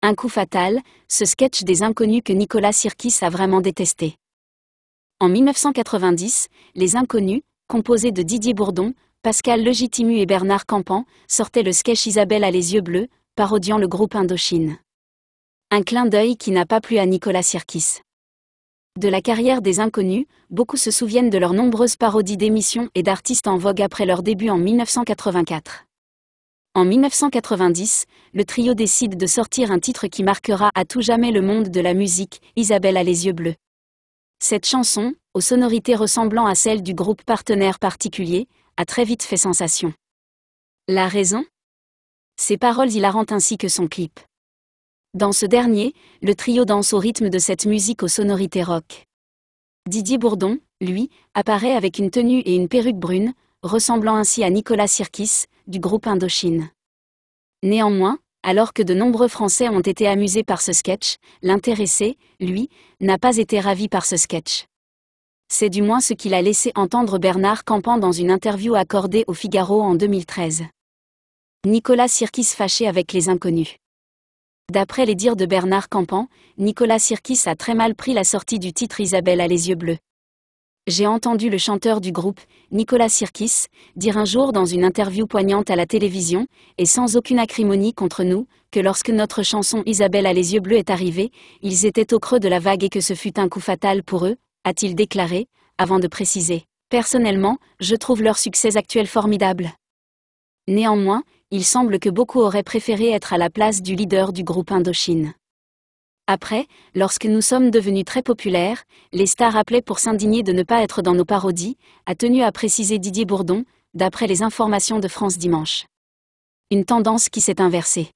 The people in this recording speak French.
Un coup fatal, ce sketch des inconnus que Nicolas Sirkis a vraiment détesté. En 1990, Les Inconnus, composés de Didier Bourdon, Pascal Legitimu et Bernard Campan, sortaient le sketch Isabelle a les yeux bleus, parodiant le groupe Indochine. Un clin d'œil qui n'a pas plu à Nicolas Sirkis. De la carrière des Inconnus, beaucoup se souviennent de leurs nombreuses parodies d'émissions et d'artistes en vogue après leur début en 1984. En 1990, le trio décide de sortir un titre qui marquera à tout jamais le monde de la musique, Isabelle a les yeux bleus. Cette chanson, aux sonorités ressemblant à celles du groupe partenaire particulier, a très vite fait sensation. La raison Ses paroles hilarantes ainsi que son clip. Dans ce dernier, le trio danse au rythme de cette musique aux sonorités rock. Didier Bourdon, lui, apparaît avec une tenue et une perruque brune, ressemblant ainsi à Nicolas Sirkis, du groupe Indochine. Néanmoins, alors que de nombreux Français ont été amusés par ce sketch, l'intéressé, lui, n'a pas été ravi par ce sketch. C'est du moins ce qu'il a laissé entendre Bernard Campan dans une interview accordée au Figaro en 2013. Nicolas Sirkis fâché avec les inconnus. D'après les dires de Bernard Campan, Nicolas Sirkis a très mal pris la sortie du titre Isabelle à les yeux bleus j'ai entendu le chanteur du groupe, Nicolas Sirkis, dire un jour dans une interview poignante à la télévision, et sans aucune acrimonie contre nous, que lorsque notre chanson Isabelle a les yeux bleus est arrivée, ils étaient au creux de la vague et que ce fut un coup fatal pour eux, a-t-il déclaré, avant de préciser. Personnellement, je trouve leur succès actuel formidable. Néanmoins, il semble que beaucoup auraient préféré être à la place du leader du groupe Indochine. Après, lorsque nous sommes devenus très populaires, les stars appelaient pour s'indigner de ne pas être dans nos parodies, a tenu à préciser Didier Bourdon, d'après les informations de France Dimanche. Une tendance qui s'est inversée.